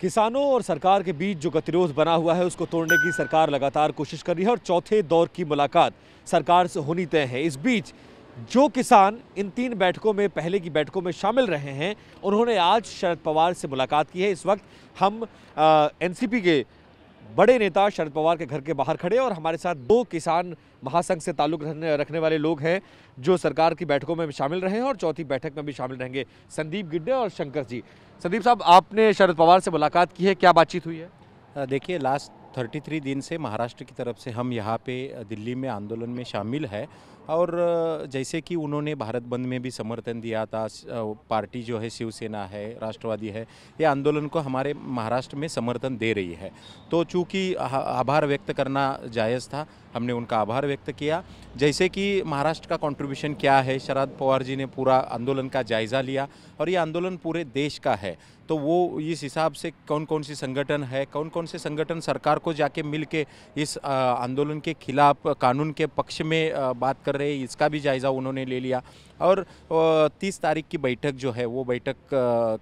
किसानों और सरकार के बीच जो गतिरोध बना हुआ है उसको तोड़ने की सरकार लगातार कोशिश कर रही है और चौथे दौर की मुलाकात सरकार से होनी तय है इस बीच जो किसान इन तीन बैठकों में पहले की बैठकों में शामिल रहे हैं उन्होंने आज शरद पवार से मुलाकात की है इस वक्त हम एनसीपी के बड़े नेता शरद पवार के घर के बाहर खड़े और हमारे साथ दो किसान महासंघ से ताल्लुक रखने वाले लोग हैं जो सरकार की बैठकों में भी शामिल रहे हैं और चौथी बैठक में भी शामिल रहेंगे संदीप गिड्डे और शंकर जी संदीप साहब आपने शरद पवार से मुलाकात की है क्या बातचीत हुई है देखिए लास्ट 33 दिन से महाराष्ट्र की तरफ से हम यहाँ पे दिल्ली में आंदोलन में शामिल है और जैसे कि उन्होंने भारत बंद में भी समर्थन दिया था पार्टी जो है शिवसेना है राष्ट्रवादी है ये आंदोलन को हमारे महाराष्ट्र में समर्थन दे रही है तो चूँकि आभार व्यक्त करना जायज़ था हमने उनका आभार व्यक्त किया जैसे कि महाराष्ट्र का कंट्रीब्यूशन क्या है शरद पवार जी ने पूरा आंदोलन का जायज़ा लिया और ये आंदोलन पूरे देश का है तो वो इस हिसाब से कौन कौन सी संगठन है कौन कौन से संगठन सरकार को जाके मिल के इस आंदोलन के खिलाफ कानून के पक्ष में बात कर रहे हैं इसका भी जायज़ा उन्होंने ले लिया और तीस तारीख की बैठक जो है वो बैठक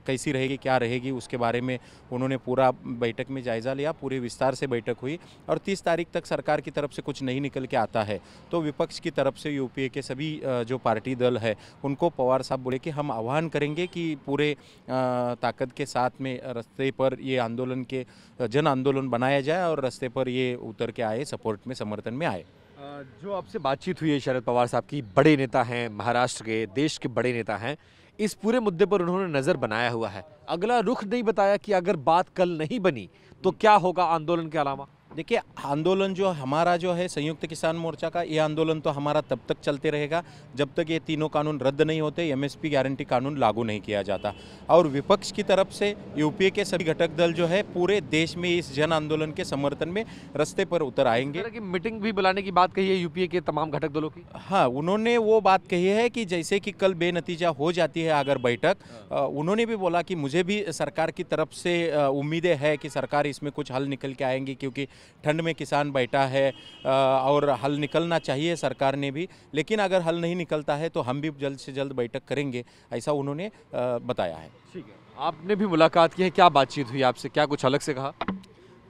कैसी रहेगी क्या रहेगी उसके बारे में उन्होंने पूरा बैठक में जायज़ा लिया पूरे विस्तार से बैठक हुई और तीस तारीख तक सरकार की तरफ से कुछ नहीं निकल के आता है तो विपक्ष की तरफ से यूपीए के सभी जो पार्टी दल है उनको पवार साहब बोले कि हम आह्वान करेंगे कि पूरे ताकत के साथ में रस्ते पर ये आंदोलन के जन आंदोलन बनाया जाए और रस्ते पर ये उतर के आए सपोर्ट में समर्थन में आए जो आपसे बातचीत हुई है शरद पवार साहब की बड़े नेता हैं महाराष्ट्र के देश के बड़े नेता हैं इस पूरे मुद्दे पर उन्होंने नज़र बनाया हुआ है अगला रुख नहीं बताया कि अगर बात कल नहीं बनी तो क्या होगा आंदोलन के अलावा देखिए आंदोलन जो हमारा जो है संयुक्त किसान मोर्चा का ये आंदोलन तो हमारा तब तक चलते रहेगा जब तक ये तीनों कानून रद्द नहीं होते एमएसपी गारंटी कानून लागू नहीं किया जाता और विपक्ष की तरफ से यूपीए के सभी घटक दल जो है पूरे देश में इस जन आंदोलन के समर्थन में रस्ते पर उतर आएंगे कि मीटिंग भी बुलाने की बात कही है यूपीए के तमाम घटक दलों की हाँ उन्होंने वो बात कही है कि जैसे कि कल बेनतीजा हो जाती है अगर बैठक हाँ। उन्होंने भी बोला कि मुझे भी सरकार की तरफ से उम्मीदें है कि सरकार इसमें कुछ हल निकल के आएंगी क्योंकि ठंड में किसान बैठा है और हल निकलना चाहिए सरकार ने भी लेकिन अगर हल नहीं निकलता है तो हम भी जल्द से जल्द बैठक करेंगे ऐसा उन्होंने बताया है ठीक है आपने भी मुलाकात की है क्या बातचीत हुई आपसे क्या कुछ अलग से कहा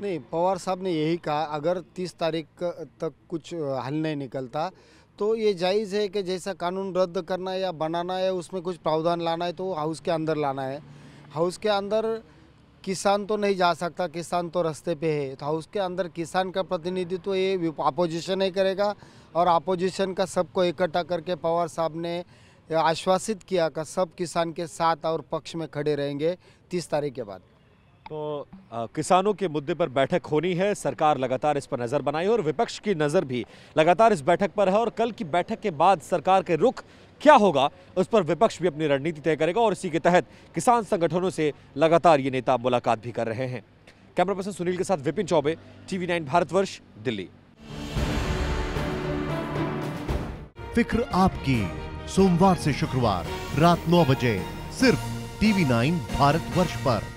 नहीं पवार साहब ने यही कहा अगर 30 तारीख तक कुछ हल नहीं निकलता तो ये जायज़ है कि जैसा कानून रद्द करना है या बनाना है उसमें कुछ प्रावधान लाना है तो हाउस के अंदर लाना है हाउस के अंदर किसान तो नहीं जा सकता किसान तो रास्ते पे है तो हाउस के अंदर किसान का प्रतिनिधित्व तो ये अपोजिशन ही करेगा और अपोजिशन का सबको इकट्ठा करके पवार साहब ने आश्वासित किया का सब किसान के साथ और पक्ष में खड़े रहेंगे तीस तारीख के बाद तो आ, किसानों के मुद्दे पर बैठक होनी है सरकार लगातार इस पर नज़र बनाई और विपक्ष की नज़र भी लगातार इस बैठक पर है और कल की बैठक के बाद सरकार के रुख क्या होगा उस पर विपक्ष भी अपनी रणनीति तय करेगा और इसी के तहत किसान संगठनों से लगातार ये नेता मुलाकात भी कर रहे हैं कैमरा पर्सन सुनील के साथ विपिन चौबे टीवी नाइन भारतवर्ष दिल्ली फिक्र आपकी सोमवार से शुक्रवार रात नौ बजे सिर्फ टीवी नाइन भारत वर्ष पर